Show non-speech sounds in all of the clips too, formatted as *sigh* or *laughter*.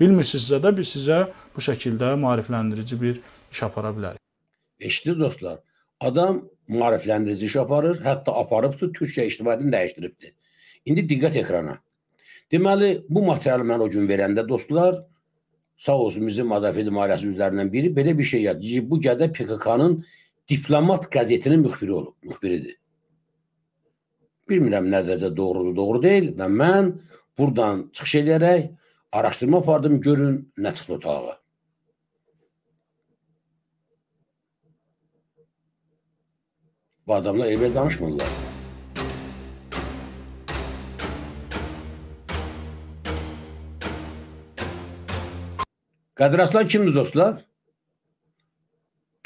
Bilmirsinizsə də biz sizə bu şəkildə maarifləndirici bir iş apara bilərik. Eşitdiniz dostlar. Adam maarifləndirici iş aparır, hətta aparıbdı, türkcə ictimaiyyətini dəyişdiribdi. İndi diqqət ekrana. Deməli, bu materialı mən o gün verəndə dostlar, sağ olsun bizim Azərfed İmarəsi üzvlərindən biri belə bir şey yazdı. Bu gədə PKK-nın diplomat qəzetinin müxbiri olub, müxbiridir. Bilmirəm nə dərəcə doğrudur, doğru deyil və mən buradan çıxış edərək Araşdırma apardım, görün nə çıxdı otağa. Bu adamlar evvel danışmırlar. Qədir Aslan kimdir dostlar?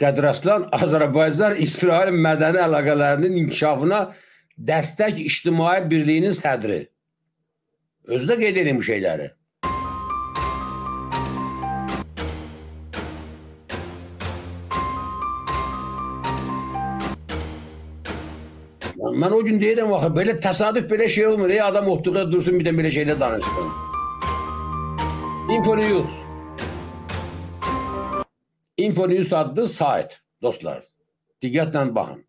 Qədir Aslan Azərbaycan-İsrail mədəni əlaqələrinin inkişafına dəstək ictimai birliyinin sədri. Özü də qeyd edin bu şeyləri. Ben o gün deyirəm axı, belə təsadüf belə şey olmur. Ey adam otduğa dursun bir də belə şeylə danışsın. Info News. Info News adlı sayt dostlar. Diqqətlə baxın.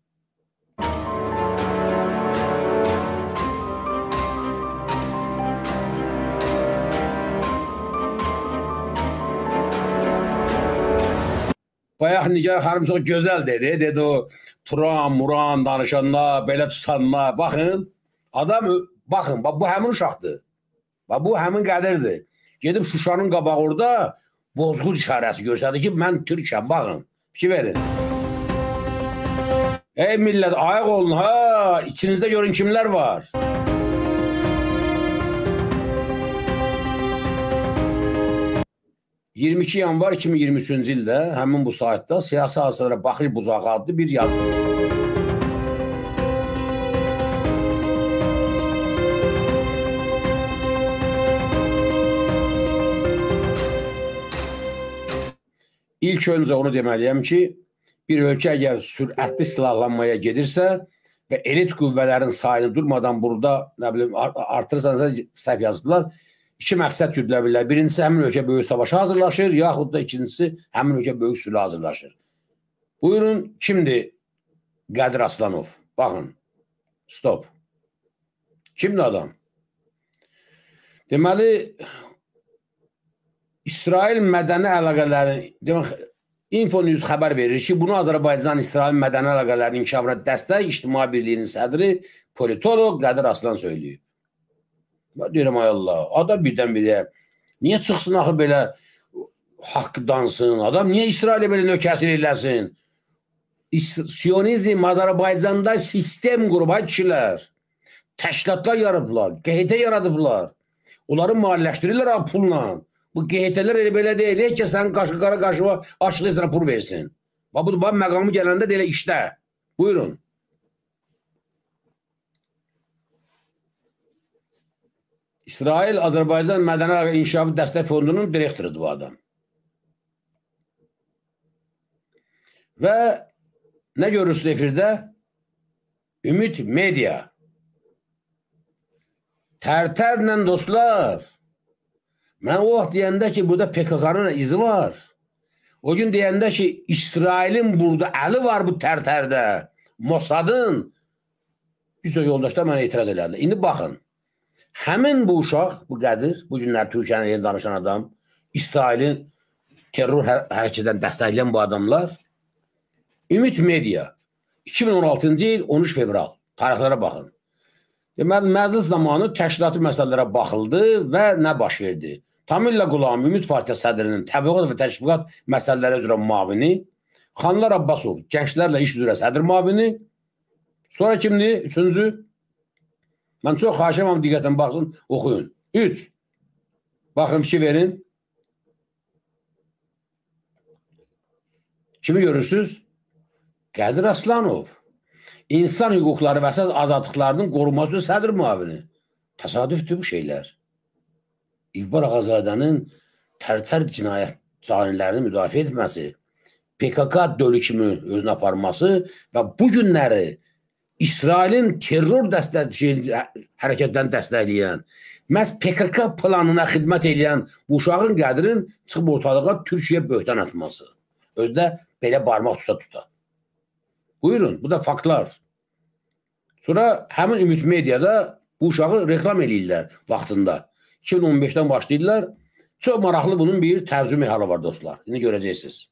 Bayaq Nigar xanım çox gözəl dedi. Dedi o Turan, Muran danışanlar, belə tutanlar, baxın, adam baxın, bax bu həmin uşaqdır. Bax bu həmin qədirdir. Gedib Şuşanın qabağı orada bozğun işarəsi göstərdi ki, mən türkəm, baxın. Fikir verin. Ey millət, ayaq olun ha, içinizdə görün kimlər var. 22 yanvar 2023-cü ildə həmin bu saytda siyasi hadisələrə baxış bucağı adlı bir yazı. İlk öncə onu deməliyəm ki, bir ölkə əgər sürətli silahlanmaya gedirsə və elit qüvvələrin sayını durmadan burada nə bilim artırırsansa səhv yazıblar iki məqsəd güdülə bilər. Birincisi həmin ölkə böyük savaşa hazırlaşır, yaxud da ikincisi həmin ölkə böyük sülhə hazırlaşır. Buyurun, kimdir Qədir Aslanov? Baxın. Stop. Kimdir adam? Deməli, İsrail mədəni əlaqələri, demək, Info News xəbər verir ki, bunu Azərbaycan-İsrail mədəni əlaqələrinin inkişafına dəstək ictimai birliyinin sədri politoloq Qədir Aslan söyləyib. Mən deyirəm ay Allah, adam birdən-birə niyə çıxsın axı belə haqqı dansın? Adam niyə İsrailə belə nökəsir eləsin? Siyonizm Azərbaycanda sistem qurub ay kişilər. Təşkilatlar yarıblar, QHT yaradıblar. Onları maliyyələşdirirlər pulla. Bu QHT-lər elə belə deyil, heç ki sənin qaşı qara qaşıva açıq etsinə pul versin. Bax bu məqamı gələndə də elə işlə. Buyurun. İsrail Azərbaycan Mədəni Əlaqə İnkişafı Dəstək Fondunun direktorudur bu adam. Və nə görürsünüz efirdə? Ümid Media. Tərtərlə dostlar. Mən o vaxt deyəndə ki, burada PKK-nın izi var. O gün deyəndə ki, İsrailin burada əli var bu tərtərdə. Mossadın. Bir çox yoldaşlar mənə etiraz elədi. İndi baxın. Həmin bu uşaq, bu Qədir, bu günlər Türkiyənin yeni danışan adam, İsraili terror hər hərəkətindən dəstəkləyən bu adamlar Ümid Media 2016-cı il 13 fevral tarixlərə baxın. Deməli, məclis zamanı təşkilati məsələlərə baxıldı və nə baş verdi? Tamilla Qulam Ümid Partiya sədrinin təbliğat və təşviqat məsələləri üzrə mavini, Xanlar Abbasov gənclərlə iş üzrə sədr mavini, sonra kimdir? Üçüncü Mən çox xahiş edirəm diqqətin baxın, oxuyun. 3. Baxın fikir verin. Kimi görürsüz? Qədir Aslanov. İnsan hüquqları və əsas azadlıqlarının qorunması sədr müavini. Təsadüfdür bu şeylər. İqbar Ağazadənin tərtər cinayət canilərini müdafiə etməsi, PKK dölü kimi özünə aparması və bu günləri İsrailin terror dəstək şey, hərəkətdən dəstəkləyən, məhz PKK planına xidmət edən bu uşağın qədrin çıxıb ortalığa Türkiyə böhtan atması. Özdə belə barmaq tuta-tuta. Buyurun, bu da faktlar. Sonra həmin Ümid Mediada bu uşağı reklam eləyirlər vaxtında. 2015-dən başlayırlar. Çox maraqlı bunun bir tərcümə halı var dostlar. İndi görəcəksiniz.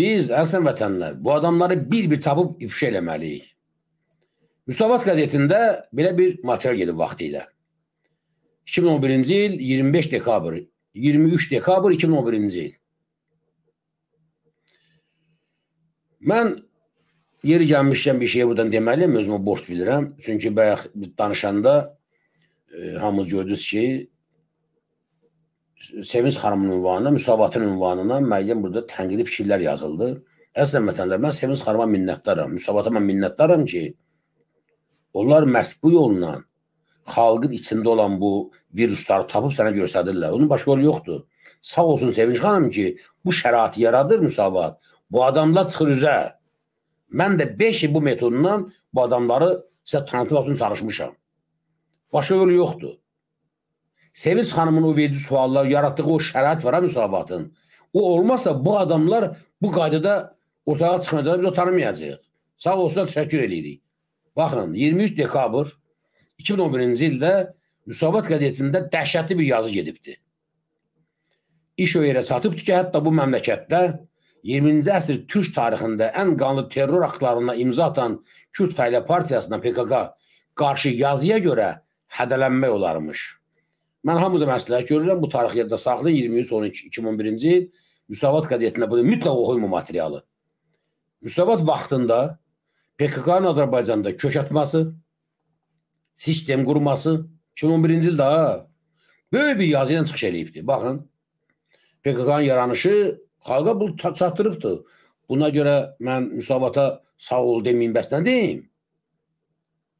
Biz, əzizən vətənlər, bu adamları bir-bir tapıb ifşa eləməliyik. Müsavat qəzetində belə bir material gedib vaxtı ilə. 2011-ci il 25 dekabr, 23 dekabr 2011-ci il. Mən yeri gəlmişkən bir şey buradan deməliyim, özümü borç bilirəm. Çünki bayaq danışanda e, hamımız gördünüz ki, Sevinç xanımın ünvanına, müsabatın ünvanına müəyyən burada tənqidi fikirlər yazıldı. Əslən vətənlər, mən Sevinç xanıma minnətdaram, müsabata mən minnətdaram ki, onlar məhz bu yolla xalqın içində olan bu virusları tapıb sənə göstərirlər. Onun başqa yolu yoxdur. Sağ olsun Sevinç xanım ki, bu şəraiti yaradır müsabat. Bu adamlar çıxır üzə. Mən də 5 il bu metodundan bu adamları sizə tanıtmaq üçün çalışmışam. Başqa yolu yoxdur. Sevinç xanımın o verdiği suallar, yarattığı o şərait var ha müsabatın. O olmazsa bu adamlar bu qaydada ortağa çıxmayacaq, biz o tanımayacaq. Sağ olsunlar, təşəkkür edirik. Baxın, 23 dekabr 2011-ci ildə Müsabat qəzetində dəhşətli bir yazı gedibdi. İş o yerə çatıbdı ki, hətta bu məmləkətdə 20-ci əsr türk tarixində ən qanlı terror aktlarına imza atan Kürt Fəhlə Partiyasına PKK qarşı yazıya görə hədələnmək olarmış. Mən hamımıza məsləhət görürəm bu tarix yadda saxlayın 23 2011-ci il müsavat qəzetinə bunu mütləq oxuyun bu materialı. Müsavat vaxtında PKK-nın Azərbaycanda kök atması, sistem qurması 2011-ci ildə ha, böyük bir yazı ilə çıxış eləyibdi. Baxın, PKK-nın yaranışı xalqa bunu çatdırıbdı. Buna görə mən müsavata sağ ol deməyin bəs nə deyim?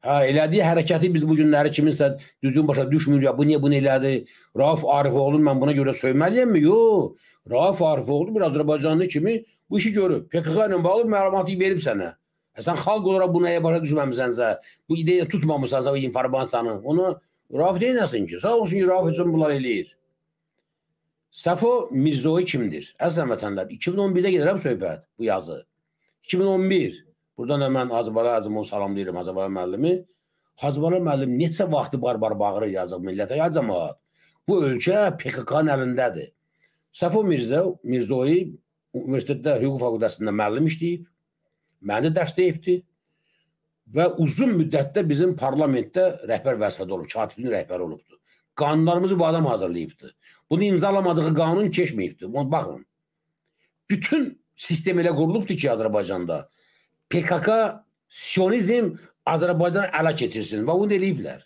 Hə, elədiyi hərəkəti biz bu günləri kiminsə düzgün başa düşmürük. Bu niyə bunu elədi? Rauf Arifoğlu mən buna görə söyməliyəmmi? Yox. Rauf Arifoğlu bir Azərbaycanlı kimi bu işi görüb. PKK ilə bağlı məlumatı verib sənə. Hə, sən xalq olaraq bu nəyə başa düşməmisənsə, bu ideyi tutmamısansə bu informasiyanı, onu Rauf deyinəsin ki, sağ olsun ki, Rauf üçün bunlar eləyir. Səfo Mirzoy kimdir? Əzizən vətənlər, 2011-də gedirəm söhbət bu yazı. 2011 Buradan da mən Hacıbala Əzimonu salamlayıram, Hacıbala müəllimi. Hacıbala müəllim neçə vaxtı barbar bağırır yazıq millətə, ya cəmaat. Bu ölkə PKK-nın əlindədir. Səfo Mirzə, Mirzoyi universitetdə hüquq fakültəsində müəllim işləyib. Məni də dərs deyibdi. Və uzun müddətdə bizim parlamentdə rəhbər vəzifədə olub, katibinin rəhbəri olubdu. Qanunlarımızı bu adam hazırlayıbdı. Bunu imzalamadığı qanun keçməyibdi. Baxın, bütün sistem elə qurulubdur ki, Azərbaycanda PKK Siyonizm Azərbaycan ələ keçirsin və bunu eləyiblər.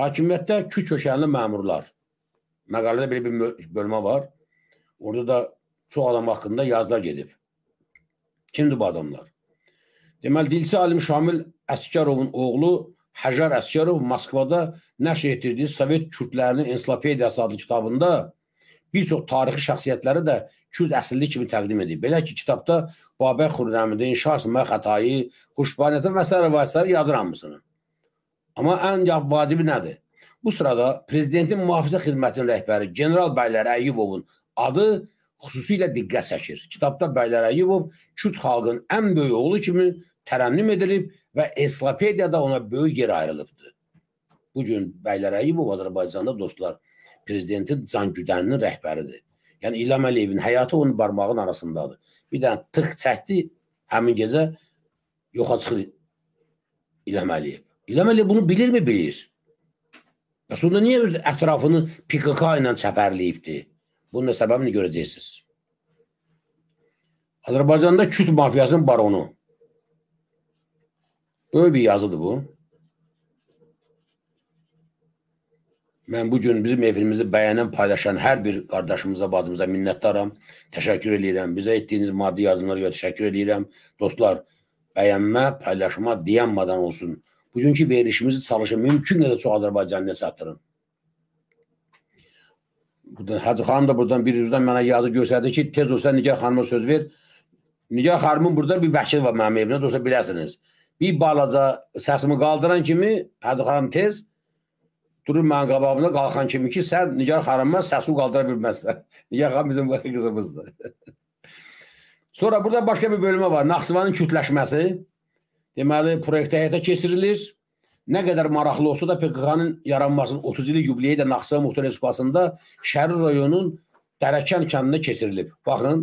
Hakimiyyətdə kü köşənli məmurlar. Məqalədə belə bir bölmə var. Orada da çox adam haqqında yazılar gedib. Kimdir bu adamlar? Deməli, Dilsi Alim Şamil Əskərovun oğlu Həcar Əskərov Moskvada nəşr etdirdiyi Sovet Kürdlərinin Ensiklopediyası adlı kitabında bir çox tarixi şəxsiyyətləri də Kürd əsilli kimi təqdim edib. Belə ki, kitabda Babək Xürrəmidin, Şah Sımə Xətayi, Quşbanətin və s. rivayətləri yazıram mısını? Amma ən vacibi nədir? Bu sırada prezidentin mühafizə xidmətinin rəhbəri general Bəylər Əyyubovun adı xüsusilə diqqət çəkir. Kitabda Bəylər Əyyubov Kürt xalqının ən böyük oğlu kimi tərənnüm edilib və ensiklopediyada ona böyük yer ayrılıbdır. Bu gün Bəylər Əyyubov Azərbaycanda dostlar prezidentin cangüdəninin rəhbəridir. Yəni İlham Əliyevin həyatı onun barmağının arasındadır. Bir dənə tıx çəkdi, həmin gecə yoxa çıxır İlham Əliyev. İlham Əliyev bunu bilirmi? Bilir. Ya sonra niyə öz ətrafını PKK ilə çəpərləyibdi? Bunun da səbəbini görəcəksiniz. Azərbaycanda Kürt mafiyasının baronu. Böyük bir yazıdır bu. Mən bu gün bizim efirimizi bəyənən, paylaşan hər bir qardaşımıza, bacımıza minnətdaram. Təşəkkür edirəm. Bizə etdiyiniz maddi yardımlara görə təşəkkür edirəm. Dostlar, bəyənmə, paylaşma dayanmadan olsun. Bugünkü verilişimizi çalışın, mümkün qədər çox Azərbaycanlıya çatdırın. Hacı xanım da buradan bir yüzdən mənə yazı göstərdi ki, tez olsa Nigah xanıma söz ver. Nigah xanımın burada bir vəkil var mənim evimdə, dostlar bilərsiniz. Bir balaca səsimi qaldıran kimi Hacı xanım tez durur mənim qabağımda qalxan kimi ki, sən Nigar xanımdan səsu qaldıra bilməzsən. *laughs* Nigar xanım bizim *laughs* qızımızdır. *laughs* Sonra burada başqa bir bölmə var. Naxçıvanın kütləşməsi. Deməli, proyektə həyata keçirilir. Nə qədər maraqlı olsa da PKK-nın yaranmasının 30 illik yubileyi də Naxçıvan Muxtar Respublikasında Şərir rayonunun Dərəkən kəndində keçirilib. Baxın,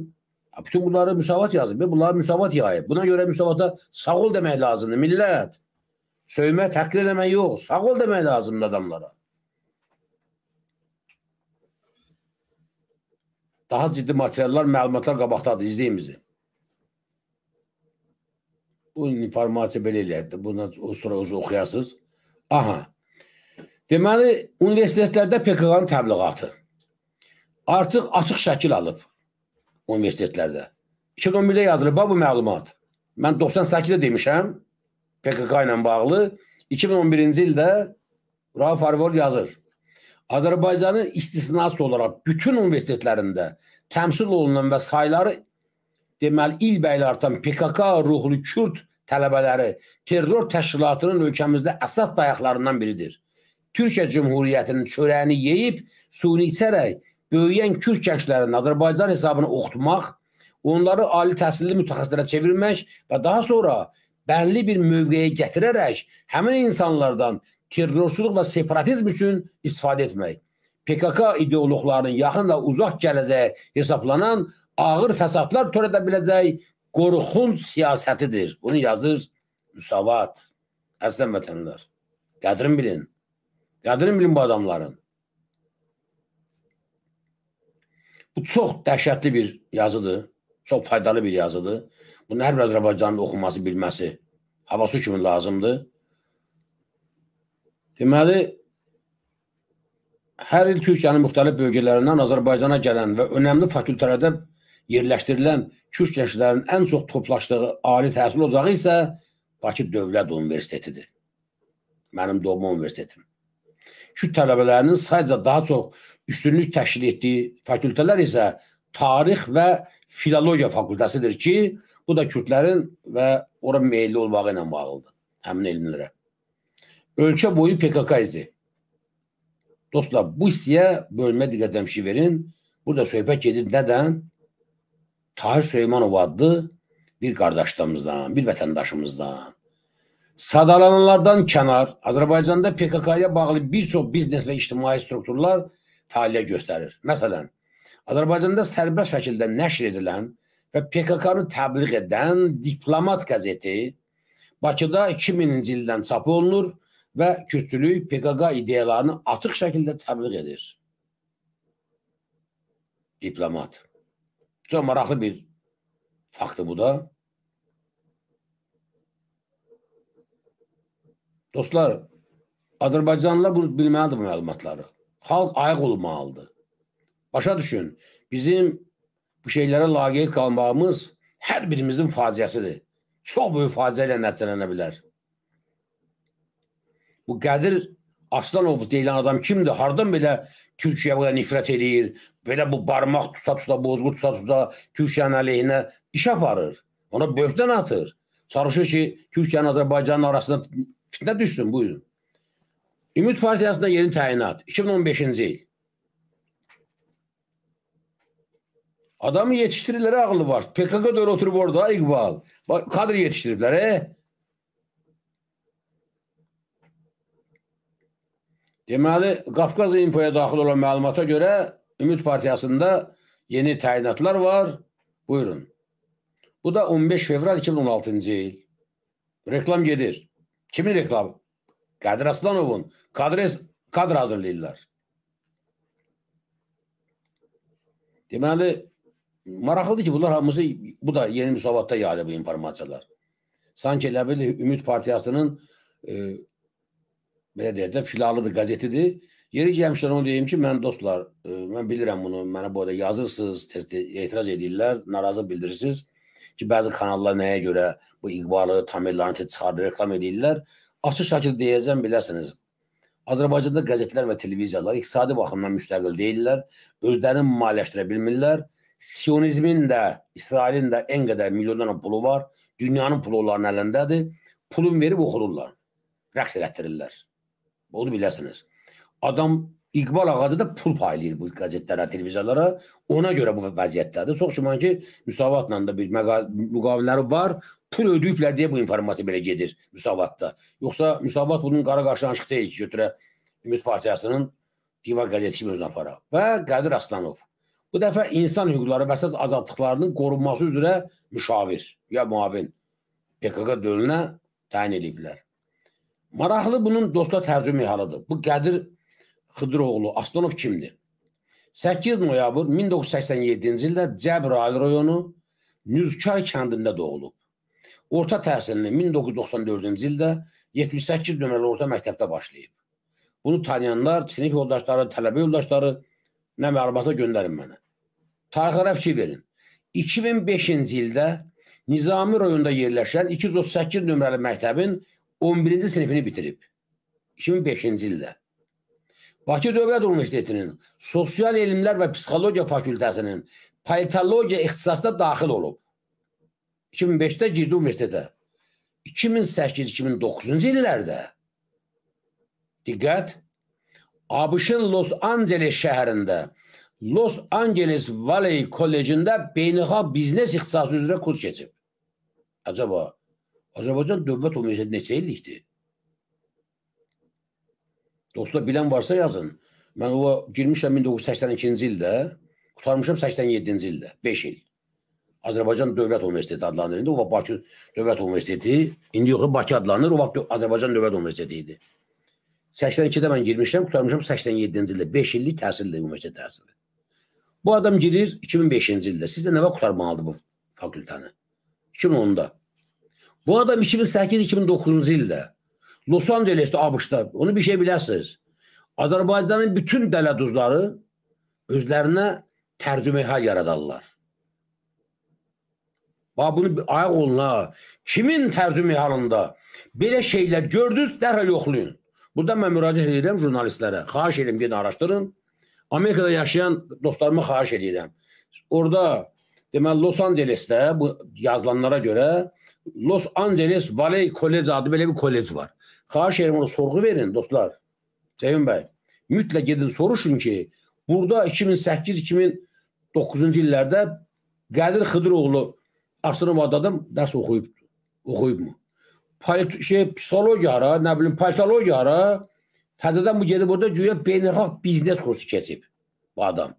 bütün bunları müsavat yazıb. Bunlar müsavat yayıb. Buna görə müsavata sağ ol demək lazımdır, millət. Sövmə, təqdir eləmək yox, sağ ol demək lazımdır adamlara. Daha ciddi materiallar, məlumatlar qabaqdadır, izləyin bizi. Bu informasiya belə eləyədir, buna o sonra özü oxuyasınız. Aha, deməli, universitetlərdə PKK-nın təbliğatı artıq açıq şəkil alıb universitetlərdə. 2011-də yazılıb bu məlumat. Mən 98-də demişəm, PKK ilə bağlı 2011-ci ildə Rauf Arvor yazır. Azərbaycanı istisnası olaraq bütün universitetlərində təmsil olunan və sayları deməli il bəyli artan PKK ruhlu Kürd tələbələri terror təşkilatının ölkəmizdə əsas dayaqlarından biridir. Türkiyə Cümhuriyyətinin çörəyini yeyib, suni içərək böyüyən Kürd gənclərini Azərbaycan hesabına oxutmaq, onları ali təhsilli mütəxəssislərə çevirmək və daha sonra bəlli bir mövqeyə gətirərək həmin insanlardan terrorçuluq və separatizm üçün istifadə etmək. PKK ideoloqlarının yaxın və uzaq gələcəyə hesablanan ağır fəsadlar törədə biləcək qorxunc siyasətidir. Bunu yazır Müsavat. Əslən vətənlər. Qədrin bilin. Qədrin bilin bu adamların. Bu çox dəhşətli bir yazıdır. Çox faydalı bir yazıdır. Bunu hər bir Azərbaycanın oxuması, bilməsi havası kimi lazımdır. Deməli, hər il Türkiyənin müxtəlif bölgələrindən Azərbaycana gələn və önəmli fakültələrdə yerləşdirilən Türk gənclərinin ən çox toplaşdığı ali təhsil ocağı isə Bakı Dövlət Universitetidir. Mənim doğma universitetim. Türk tələbələrinin sayca daha çox üstünlük təşkil etdiyi fakültələr isə tarix və filologiya fakültəsidir ki, Bu da kürdlərin və ora meylli olmağı ilə bağlıdır. Həmin elmlərə. Ölkə boyu PKK izi. Dostlar, bu hissəyə bölmə diqqət əmşi verin. Burada söhbət gedir nədən? Tahir Süleymanov adlı bir qardaşlarımızdan, bir vətəndaşımızdan. Sadalananlardan kənar Azərbaycanda PKK-ya bağlı bir çox biznes və ictimai strukturlar fəaliyyət göstərir. Məsələn, Azərbaycanda sərbəst şəkildə nəşr edilən və PKK-nı təbliğ edən Diplomat qəzeti Bakıda 2000-ci ildən çap olunur və kürsülük PKK ideyalarını açıq şəkildə təbliğ edir. Diplomat. Çox maraqlı bir faktı bu da. Dostlar, Azərbaycanlılar bunu bilməlidir bu məlumatları. Xalq ayıq olmalıdır. Başa düşün, bizim bu şeylərə laqeyd qalmağımız hər birimizin faciəsidir. Çox böyük faciə ilə nəticələnə bilər. Bu Qədir Aslanov deyilən adam kimdir? Hardan belə Türkiyə belə nifrət eləyir? Belə bu barmaq tuta-tuta, bozqu tuta-tuta Türkiyənin əleyhinə iş aparır. Ona böhtan atır. Çalışır ki, Türkiyənin Azərbaycanın arasında fitnə düşsün, buyurun. Ümid Partiyasında yeni təyinat, 2015-ci il. Adamı yetiştirirler aklı var. PKK doğru oturup orada İkbal. Bak kadro yetiştirirler he. Deməli, Qafqaz infoya dahil olan məlumata göre Ümit Partiyasında yeni tayinatlar var. Buyurun. Bu da 15 fevral 2016 yıl. Reklam gelir. Kimin reklam? Qədir Aslanovun. Kadres, kadr hazırlayırlar. Deməli, maraqlıdır ki, bunlar hamısı bu da yeni müsavatda yayılır bu informasiyalar. Sanki elə bil Ümid Partiyasının e, belə deyək də filalıdır, qəzetidir. Yeri gəlmişdən onu deyim ki, mən dostlar, e, mən bilirəm bunu, mənə bu arada yazırsınız, tez tez etiraz edirlər, narazı bildirirsiniz ki, bəzi kanallar nəyə görə bu iqbalı, tamirlərini tez çıxardır, reklam edirlər. Açıq şəkildə deyəcəm, biləsiniz. Azərbaycanda qəzetlər və televiziyalar iqtisadi baxımdan müstəqil deyillər, özlərini maliyyələşdirə bilmirlər. Siyonizmin də, İsrailin də ən qədər milyonlarla pulu var. Dünyanın pulu onların əlindədir. Pulun verib oxudurlar. Rəqs elətdirirlər. Onu bilərsiniz. Adam İqbal Ağacı da pul paylayır bu qəzetlərə, televiziyalara. Ona görə bu vəziyyətdədir. Çox şüman ki, müsavatla da bir müqavilələri var. Pul ödəyiblər deyə bu informasiya belə gedir müsavatda. Yoxsa müsavat bunun qara qarşılanışıq deyil ki, götürə Ümid Partiyasının Divar qəzetçi özünə apara. Və Qədir Aslanov. Bu dəfə insan hüquqları və əsas azadlıqlarının qorunması üzrə müşavir ya muavin PKK dölünə təyin ediblər. Maraqlı bunun dosta tərcümə halıdır. Bu Qədir Xıdıroğlu Aslanov kimdir? 8 noyabr 1987-ci ildə Cəbrayıl rayonu Nüzkay kəndində doğulub. Orta təhsilini 1994-cü ildə 78 nömrəli orta məktəbdə başlayıb. Bunu tanıyanlar, sinif yoldaşları, tələbə yoldaşları, nə məlumata göndərin mənə. Tarixlərə fikir verin. 2005-ci ildə Nizami rayonunda yerləşən 238 nömrəli məktəbin 11-ci sinifini bitirib. 2005-ci ildə. Bakı Dövlət Universitetinin Sosial Elmlər və Psixologiya Fakültəsinin Politologiya ixtisasına daxil olub. 2005-də girdi universitetə. 2008-2009-cu illərdə diqqət ABŞ-ın Los Angeles şəhərində Los Angeles Valley Kollecində beynəlxalq biznes ixtisası üzrə kurs keçib. Acaba Azərbaycan Dövlət Universiteti neçə illikdir? Dostlar bilən varsa yazın. Mən ova girmişəm 1982-ci ildə, qutarmışam 87-ci ildə, 5 il. Azərbaycan Dövlət Universiteti adlanır. İndi ova Bakı Dövlət Universiteti, indi yox Bakı adlanır. O vaxt Azərbaycan Dövlət Universiteti idi. 82-də mən girmişəm, qurtarmışam 87-ci ildə. 5 illik təhsildir universitet təhsili. Bu adam girir 2005-ci ildə. Sizə nə vaxt qurtarmalıdır bu fakültəni? 2010-da. Bu adam 2008-2009-cu ildə Los Angelesdə, ABŞ-da. Onu bir şey bilərsiniz. Azərbaycanın bütün dələduzları özlərinə tərcümə hal yaradarlar. Bax bunu ayaq oluna. Kimin tərcümə halında belə şeylər gördünüz, dərhal yoxlayın. Buradan mən müraciət edirəm jurnalistlərə. Xahiş edirəm gedin araşdırın. Amerikada yaşayan dostlarıma xahiş edirəm. Orada deməli Los Angelesdə bu yazılanlara görə Los Angeles Valley College adlı belə bir kollec var. Xahiş edirəm ona sorğu verin dostlar. Ceyhun bəy, mütləq gedin soruşun ki, burada 2008-2009-cu illərdə Qədir Xıdıroğlu Astronov adadım dərs oxuyub, oxuyubmu? polit şey psixologiyara, nə bilim politologiyara təzədən bu gedib orada güya beynəlxalq biznes kursu keçib bu adam.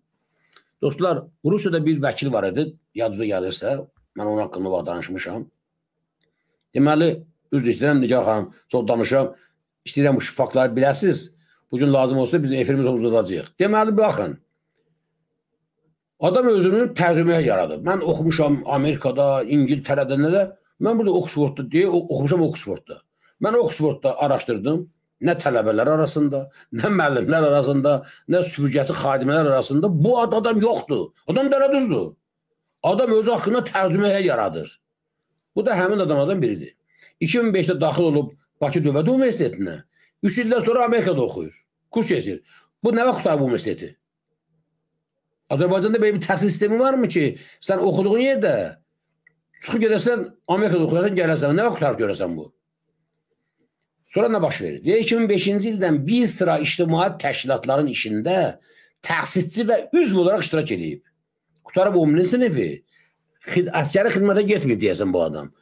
Dostlar, Rusiyada bir vəkil var idi, yadınıza gəlirsə, mən onun haqqında vaxt danışmışam. Deməli, üzr istəyirəm, Nigar xanım, çox danışıram. İstəyirəm bu faktları biləsiniz. Bugün lazım olsa biz efirimizi uzadacağıq. Deməli, baxın. Adam özünü tərcüməyə yaradıb. Mən oxumuşam Amerikada, İngiltərədə, nədə. Mən burada Oxfordda deyə oxumuşam Oxfordda. Mən Oxfordda araşdırdım. Nə tələbələr arasında, nə müəllimlər arasında, nə süpürgəçi xadimələr arasında bu ad adam yoxdur. Adam dələdüzdür. Adam özü haqqında tərcüməyə yaradır. Bu da həmin adamlardan biridir. 2005-də daxil olub Bakı Dövlət Universitetinə. 3 ildən sonra Amerikada oxuyur. Kurs keçir. Bu nə vaxt qutarıb universiteti? Azərbaycanda belə bir təhsil sistemi varmı ki, sən oxuduğun yerdə Çıxıb gedəsən, Amerikada oxuyasan, gələsən, nə vaxt görəsən bu? Sonra nə baş verir? Deyir 2005-ci ildən bir sıra ictimai təşkilatların işində təxsisçi və üzv olaraq iştirak edib. Qutarıb umumi sinifi, xid əsgəri xidmətə getmir deyəsən bu adam.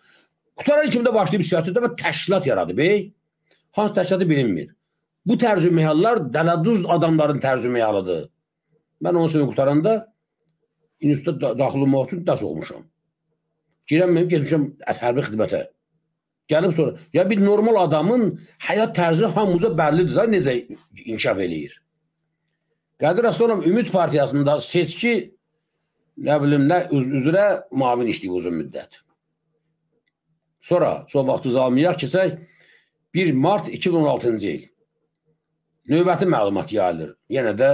Qutarov 2000-də başlayıb siyasətdə və təşkilat yaradıb, ey. Hansı təşkilatı bilinmir. Bu tərcüməhallar dələduz adamların tərcüməhalıdır. Mən onun üçün qutaranda institutda daxil olmaq üçün dərs oxumuşam. Girəm mənim getmişəm hərbi xidmətə. Gəlib sonra, ya bir normal adamın həyat tərzi hamımıza bəllidir da necə inkişaf eləyir. Qədir Aslanov Ümid Partiyasında seçki nə bilim nə üz üzrə mavin işləyib uzun müddət. Sonra, çox vaxt uzalmayaq keçək, 1 mart 2016-cı il. Növbəti məlumat yayılır. Yenə də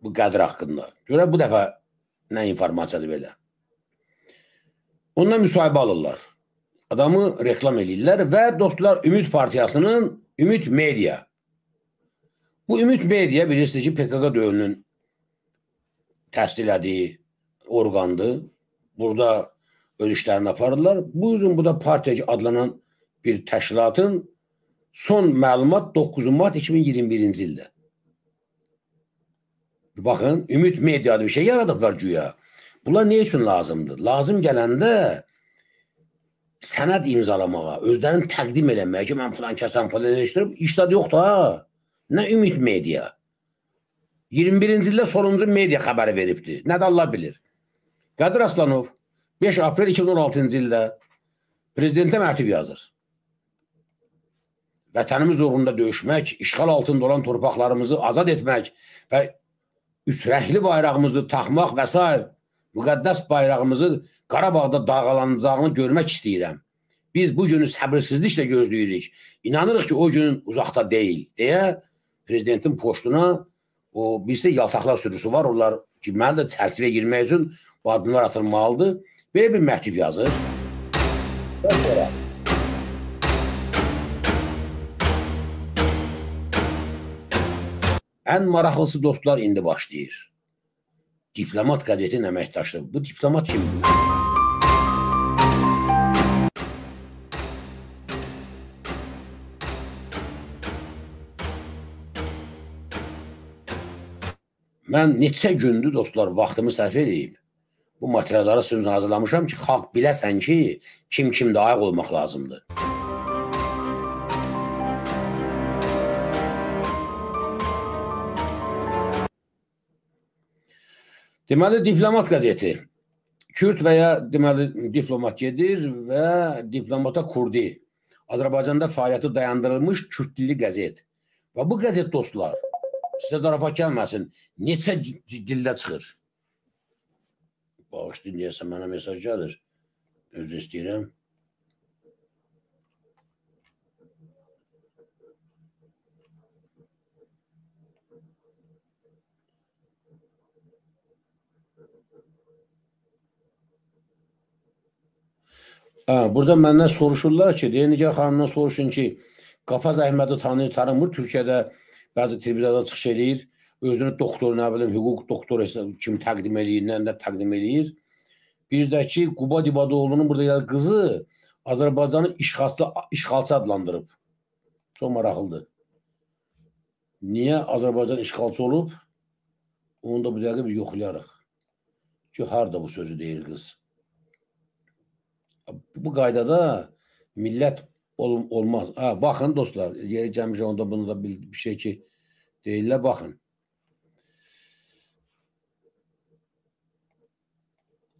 bu Qədir haqqında. Görə bu dəfə nə informasiyadır belə. Ondan müsahibə alırlar. Adamı reklam eləyirlər və dostlar Ümid Partiyasının Ümid Media. Bu Ümid Media bilirsiniz ki, PKK dövrünün təsdiq elədiyi orqandır. Burada öz işlərini aparırlar. Bu gün bu da partiya adlanan bir təşkilatın son məlumat 9 mart 2021-ci ildə. Baxın, Ümid Media adlı bir şey yaradıblar güya. Bunlar nə üçün lazımdır? Lazım gələndə sənəd imzalamağa, özlərini təqdim eləməyə ki, mən filan kəsən filan eleştirib, iştad yoxdur ha. Nə ümid media. 21-ci ildə sonuncu media xəbəri veribdir. Nə də Allah bilir. Qədir Aslanov 5 aprel 2016-cı ildə prezidentə məktub yazır. Vətənimiz uğrunda döyüşmək, işğal altında olan torpaqlarımızı azad etmək və üsrəhli bayrağımızı taxmaq və s müqəddəs bayrağımızı Qarabağda dağılanacağını görmək istəyirəm. Biz bu günü səbirsizliklə gözləyirik. İnanırıq ki, o gün uzaqda deyil, deyə prezidentin postuna o birsə yaltaqlar sürüsü var, onlar ki, mənim də çərçivəyə girmək üçün bu addımlar atılmalıdır. Belə bir məktub yazır. Və sonra Ən maraqlısı dostlar indi başlayır. Diplomat qəzetin əməkdaşı. Bu diplomat kimdir? Mən neçə gündür dostlar vaxtımı sərf edib. Bu materialları sizin hazırlamışam ki, xalq biləsən ki, kim kimdə ayıq olmaq lazımdır. Deməli diplomat qəzeti. Kürd və ya deməli diplomat gedir və diplomata kurdi. Azərbaycanda fəaliyyəti dayandırılmış Kürd dilli qəzet. Və bu qəzet dostlar, sizə zarafat gəlməsin, neçə dildə çıxır? Bağışlayın deyəsən mənə mesaj gəlir. Özü istəyirəm. Hə, burada məndən soruşurlar ki, deyə Nigar xanımdan soruşun ki, Qafaz Əhmədi tanıyır, tanımır. Türkiyədə bəzi televiziyada çıxış eləyir. Özünü doktor, nə bilim, hüquq doktoru kimi təqdim eləyir, nə, nə təqdim eləyir. Bir də ki, Quba Dibadoğlu'nun burada yəni qızı Azərbaycanı işğalçı, işğalçı adlandırıb. Çox maraqlıdır. Niyə Azərbaycan işğalçı olub? Onu da bu dəqiqə biz yoxlayarıq. Ki, harada bu sözü deyir qız? Bu qaydada millət ol, olmaz. Ha, baxın dostlar, yeri gəlmiş onda bunu da bir, bir şey ki deyirlər, baxın.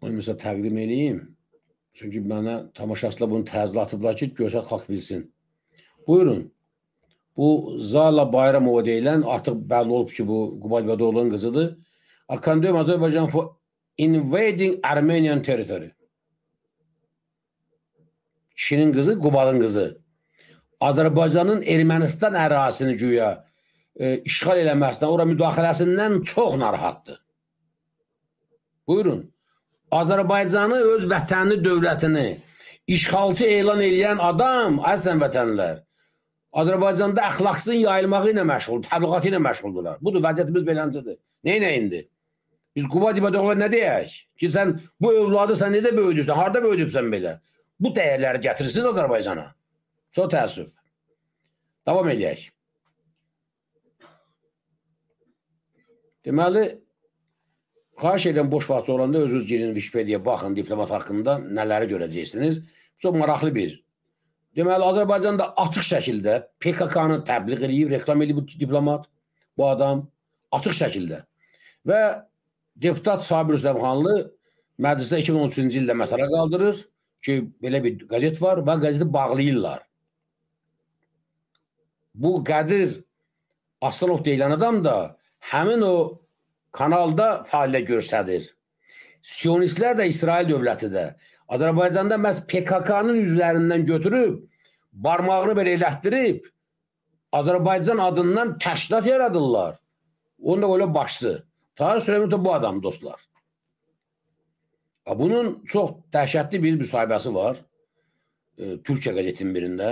Onu mesela təqdim eləyim. Çünki mənə tamaşaçılar bunu təzlatıblar ki, görsəl xalq bilsin. Buyurun. Bu Zala Bayramova deyilən artıq bəlli olub ki, bu Qubadbədə olan qızıdır. Akandem Azərbaycan for invading Armenian territory kişinin qızı, Qubarın qızı. Azərbaycanın Ermənistan ərazisini güya e, işğal eləməsindən, ora müdaxiləsindən çox narahatdır. Buyurun. Azərbaycanı öz vətənli dövlətini işğalçı elan edən adam, əsən vətənlər, Azərbaycanda əxlaqsızın yayılmağı ilə məşğul, təbliğatı ilə məşğuldurlar. Budur, vəziyyətimiz beləncədir. Neynə indi? Biz Quba dibə doğru nə deyək? Ki sən bu övladı sən necə böyüdürsən? Harda böyüdübsən belə? bu dəyərləri gətirirsiniz Azərbaycana. Çox təəssüf. Davam edək. Deməli, xahiş edirəm boş vaxt olanda özünüz girin Wikipediya baxın diplomat haqqında nələri görəcəksiniz. Çox maraqlı bir. Deməli, Azərbaycanda açıq şəkildə PKK-nı təbliğ edib, reklam edib bu diplomat, bu adam açıq şəkildə. Və deputat Sabir Hüseynxanlı məclisdə 2013-cü ildə məsələ qaldırır ki, belə bir qəzet var və qəzeti bağlayırlar. Bu Qədir Aslanov deyilən adam da həmin o kanalda fəaliyyət göstərir. Siyonistlər də İsrail dövləti də Azərbaycanda məhz PKK-nın üzvlərindən götürüb barmağını belə elətdirib Azərbaycan adından təşkilat yaradırlar. Onda elə başçı. Tarih Süleymanov da bu adam dostlar. Bunun çox dəhşətli bir müsahibəsi var. E, Türkiyə qəzetinin birində.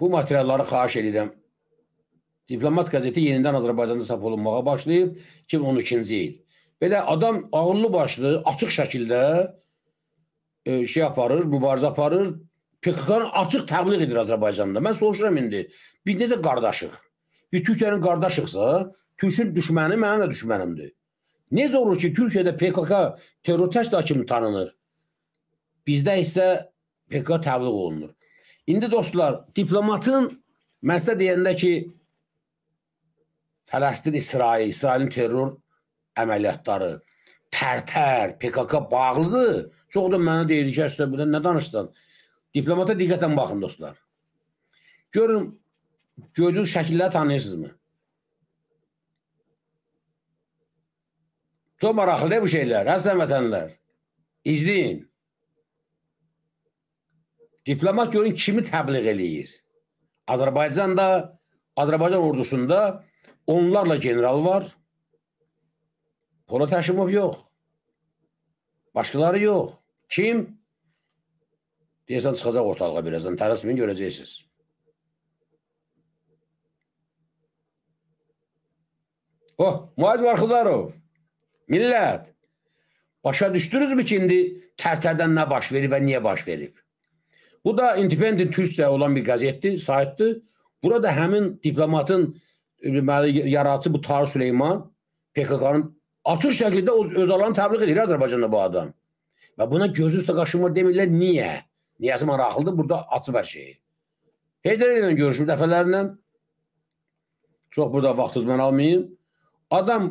Bu materialları xahiş edirəm. Diplomat qəzeti yenidən Azərbaycanda çap olunmağa başlayıb 2012-ci il. Belə adam ağıllı başlı, açıq şəkildə e, şey aparır, mübarizə aparır. PKK-nı açıq təbliğ edir Azərbaycanda. Mən soruşuram indi, biz necə qardaşıq? Biz Türkiyənin qardaşıqsa, Türkün düşməni mənim də düşmənimdir. Necə olur ki, Türkiyədə PKK terror təşkilatı kimi tanınır? Bizdə isə PKK təbliğ olunur. İndi dostlar, diplomatın məsələ deyəndə ki, Fələstin İsrail, İsrailin terror əməliyyatları, tərtər, PKK bağlıdır. Çox da mənə deyir ki, əslində burada nə danışdın? Diplomata diqqətlə baxın dostlar. Görün, gördüyünüz şəkilləri tanıyırsınızmı? Çox maraqlıdır bu şeylər, əslən vətənlər. İzləyin. Diplomat görün kimi təbliğ eləyir. Azərbaycanda, Azərbaycan ordusunda onlarla general var. Polat Həşimov yox. Başqaları yox. Kim? Deyəsən çıxacaq ortalığa birazdan. Tərəsmini görəcəksiniz. Oh, Muaz Marxudarov. Millət, başa düşdünüzmü ki, indi tərtərdən nə baş verib və niyə baş verib? Bu da Independent Türkcə olan bir qəzetdir, saytdır. Burada həmin diplomatın e, deməli yaradıcı bu Tar Süleyman PKK-nın açıq şəkildə öz, öz alanı təbliğ edir Azərbaycanda bu adam. Və buna gözü üstə qaşınmır demirlər niyə? Niyəsi maraqlıdır, burada açıb hər şeyi. Heydər ilə görüşür dəfələrlə. Çox burada vaxtınız mən almayım. Adam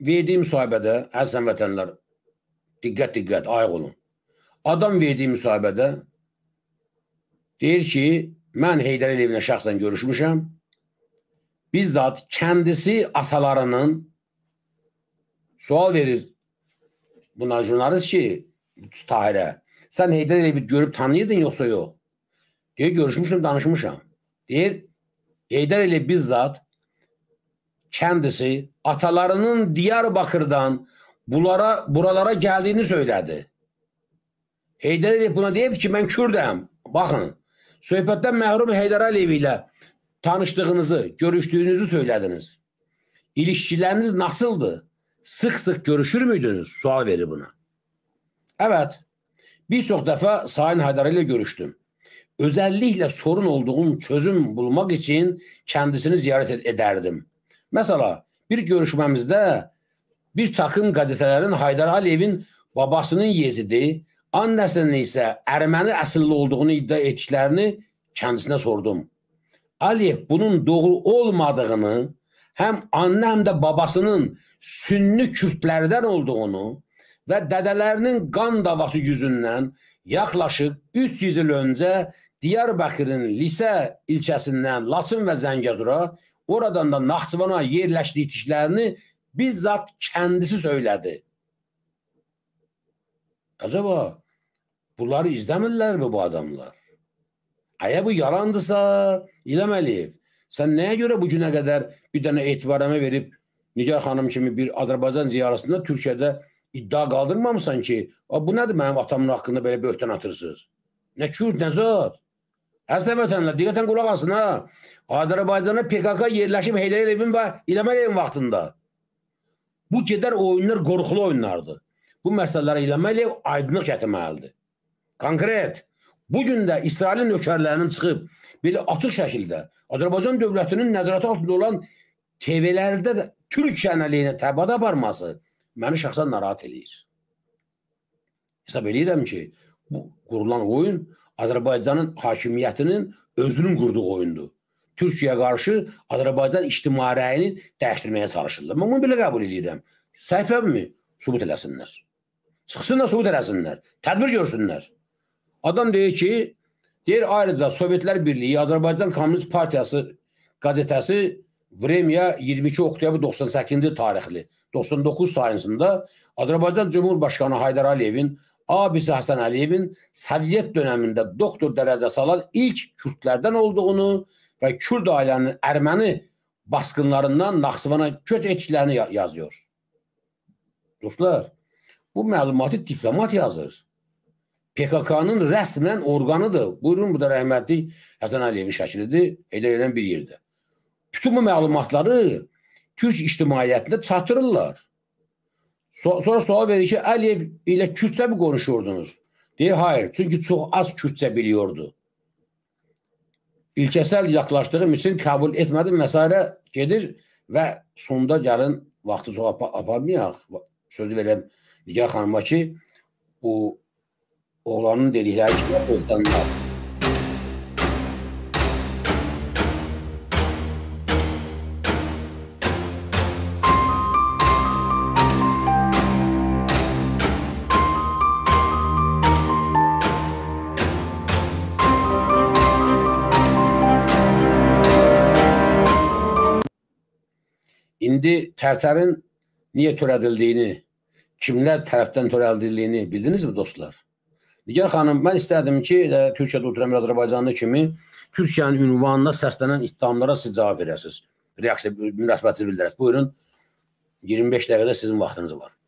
verdiyi müsahibədə, əzizən vətənlər, diqqət-diqqət, ayıq olun. Adam verdiyi müsahibədə deyir ki, mən Heydər Əliyevlə şəxsən görüşmüşəm. Bizzat kəndisi atalarının sual verir buna jurnalist ki, Tahirə, sən Heydər Əliyevi görüb tanıyırdın yoxsa yox? Deyir, görüşmüşəm, danışmışam. Deyir, Heydər Əliyev bizzat kendisi atalarının Diyarbakır'dan bulara, buralara geldiğini söyledi. Heydar Aliyev buna deyip ki ben Kürdəm. Bakın söhbətdən məhrum Heydar Aliyev ile tanıştığınızı, görüştüğünüzü söylediniz. İlişkileriniz nasıldı? Sık sık görüşür müydünüz? Sual verir buna. Evet. Birçok defa Sayın Haydar ile görüştüm. Özellikle sorun olduğum çözüm bulmak için kendisini ziyaret ederdim. Məsələn, bir görüşməmizdə bir takım qəzetələrin Haydar Aliyevin babasının yezidi, annəsinin isə ərməni əsilli olduğunu iddia etdiklərini kəndisinə sordum. Aliyev bunun doğru olmadığını, həm anne həm də babasının sünni kürdlərdən olduğunu və dədələrinin qan davası yüzündən yaxlaşıq 300 il öncə Diyarbəkir'in Lise ilçəsindən Laçın və Zəngəzura Oradan da Naxçıvana yerləşdirdiklərini bizzat kəndisi söylədi. Acaba bunları izləmirlərmi bu adamlar? Əgər bu yalandısa, İlham Əliyev, sən nəyə görə bu günə qədər bir dənə etibarama verib Nigar xanım kimi bir Azərbaycan ziyarətində Türkiyədə iddia qaldırmamısan ki, bu nədir mənim atamın haqqında belə böhtən atırsınız? Nə kür, nə zat? Əziz vətənlər, diqqətən qulaq asın ha. Azərbaycana PKK yerləşib Heydər Əliyevin və İlham Əliyevin vaxtında. Bu gedər oyunlar qorxulu oyunlardır. Bu məsələlərə İlham Əliyev aydınlıq gətirməlidir. Konkret. Bu gün də İsrailin nökərlərinin çıxıb belə açıq şəkildə Azərbaycan dövlətinin nəzarəti altında olan TV-lərdə də Türk şənəliyinə təbad aparması məni şəxsən narahat eləyir. Hesab eləyirəm ki, bu qurulan oyun Azərbaycanın hakimiyyətinin özünün qurduğu oyundur. Türkiyəyə qarşı Azərbaycan ictimai rəyini dəyişdirməyə çalışırlar. Mən bunu belə qəbul edirəm. Səhvəmmi? Subut eləsinlər. Çıxsınlar, subut eləsinlər. Tədbir görsünlər. Adam deyir ki, deyir ayrıca Sovetlər Birliyi Azərbaycan Komünist Partiyası qəzetəsi Vremya 22 oktyabr 98-ci tarixli 99 sayısında Azərbaycan Cumhurbaşqanı Haydar Əliyevin abisi Hasan Əliyevin Sovet dövründə doktor dərəcəsi alan ilk kürdlərdən olduğunu və kürd ailənin erməni basqınlarından Naxçıvana köç etdiklərini yazıyor. Dostlar, bu məlumatı diplomat yazır. PKK-nın rəsmən orqanıdır. Buyurun, bu da rəhmətli Həsən Əliyevin şəklidir, elə elən bir yerdə. Bütün bu məlumatları Türk ictimaiyyətində çatdırırlar. So sonra sual verir ki, Əliyev ilə Kürtçə mi konuşurdunuz? Deyir, hayır. Çünki çox az Kürtçə biliyordu. İlkəsəl yaxlaşdığım üçün qəbul etmədim məsələ gedir və sonda gəlin vaxtı çox ap aparmayaq. Sözü verəm Nigar xanıma ki, bu oğlanın dedikləri kimi öhdənlər. İndi Tərtərin niyə törədildiyini, kimlər tərəfdən törəldildiyini bildinizmi dostlar? Nigar xanım, mən istərdim ki, ə, e, Türkiyədə oturan bir Azərbaycanlı kimi Türkiyənin ünvanına səslənən ittihamlara siz cavab verəsiniz. Reaksiya münasibətinizi bildirəsiniz. Buyurun. 25 dəqiqədə sizin vaxtınız var.